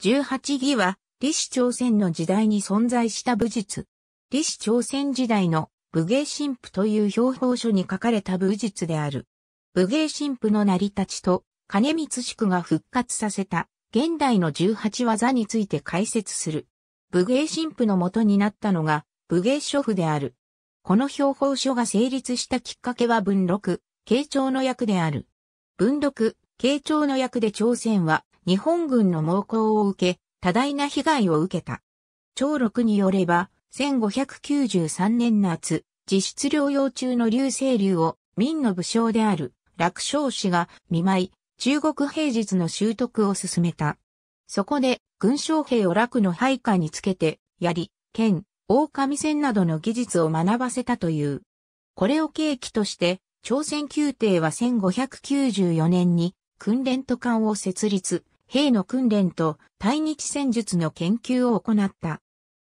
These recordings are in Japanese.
18義は、李氏朝鮮の時代に存在した武術。李氏朝鮮時代の武芸神父という標本書に書かれた武術である。武芸神父の成り立ちと、金光宿が復活させた、現代の18技について解説する。武芸神父の元になったのが、武芸諸譜である。この標本書が成立したきっかけは文禄、慶長の役である。文禄、慶長の役で朝鮮は、日本軍の猛攻を受け、多大な被害を受けた。長禄によれば、1593年夏、実質療養中の流星流を、民の武将である、楽勝氏が見舞い、中国平日の習得を進めた。そこで、軍将兵を楽の配下につけて、槍、剣、狼戦などの技術を学ばせたという。これを契機として、朝鮮宮廷は1594年に訓練都艦を設立、兵の訓練と対日戦術の研究を行った。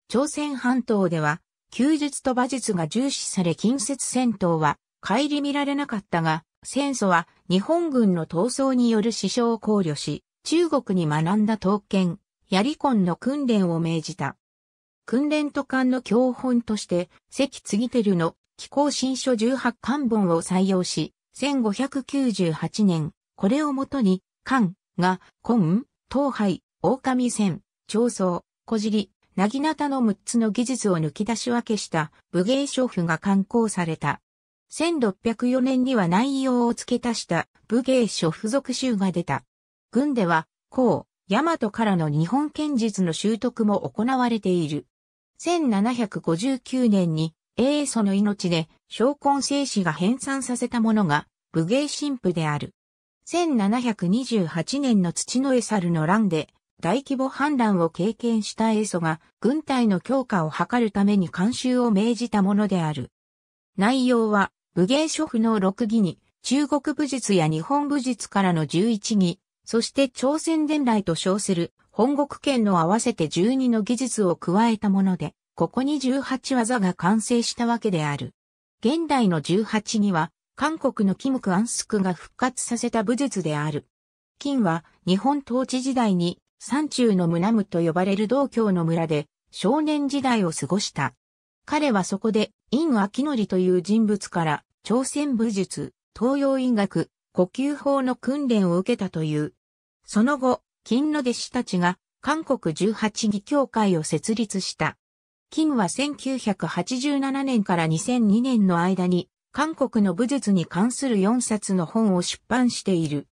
朝鮮半島では、休術と馬術が重視され近接戦闘は帰り見られなかったが、戦争は日本軍の闘争による死傷を考慮し、中国に学んだ刀剣、槍根の訓練を命じた。訓練と艦の教本として、関継照の気候新書18巻本を採用し、1598年、これをもとに、艦、が、今、東海、狼戦、長僧、小尻、なぎなたの6つの技術を抜き出し分けした武芸書譜が刊行された。1604年には内容を付け足した武芸書付属集が出た。軍では、こう、大和からの日本剣術の習得も行われている。1759年に、英祖の命で、昇魂聖子が編纂させたものが、武芸神父である。1728年の土の絵猿の乱で大規模反乱を経験した絵祖が軍隊の強化を図るために監修を命じたものである。内容は武芸諸府の六義に中国武術や日本武術からの十一義、そして朝鮮伝来と称する本国圏の合わせて12の技術を加えたもので、ここに18技が完成したわけである。現代の18には韓国のキム・クアンスクが復活させた武術である。金は日本統治時代に山中の村ムと呼ばれる道教の村で少年時代を過ごした。彼はそこで、陰ノ則という人物から、朝鮮武術、東洋医学、呼吸法の訓練を受けたという。その後、金の弟子たちが、韓国18義教会を設立した。金は1987年から2002年の間に、韓国の武術に関する4冊の本を出版している。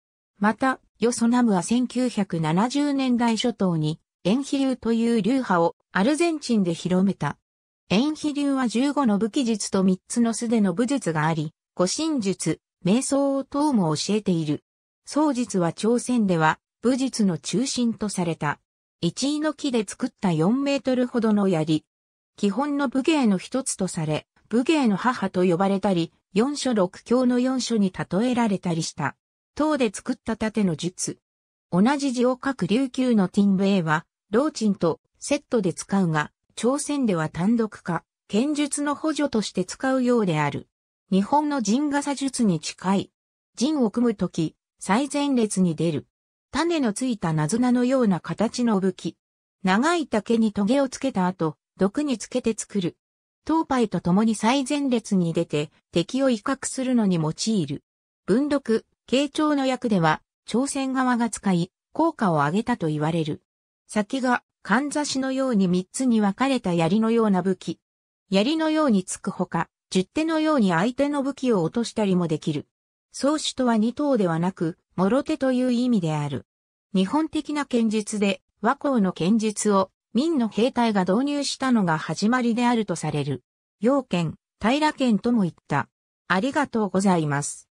また、ヨソナムは1970年代初頭に、ン飛流という流派をアルゼンチンで広めた。ン飛流は15の武器術と3つの素手の武術があり、護身術、瞑想を等も教えている。創術は朝鮮では武術の中心とされた。一位の木で作った4メートルほどの槍。基本の武芸の一つとされ、武芸の母と呼ばれたり、四書六教の四書に例えられたりした。唐で作った盾の術。同じ字を書く琉球のティンブエは、老鎮とセットで使うが、朝鮮では単独化、剣術の補助として使うようである。日本の陣傘術に近い。陣を組むとき、最前列に出る。種のついたナズナのような形の武器。長い竹に棘をつけた後、毒につけて作る。東牌と共に最前列に出て敵を威嚇するのに用いる。文読、慶長の役では朝鮮側が使い、効果を上げたと言われる。先が、かんざしのように三つに分かれた槍のような武器。槍のようにつくほか、十手のように相手の武器を落としたりもできる。宗主とは二刀ではなく、諸手という意味である。日本的な剣術で、和光の剣術を、民の兵隊が導入したのが始まりであるとされる。陽県、平県とも言った。ありがとうございます。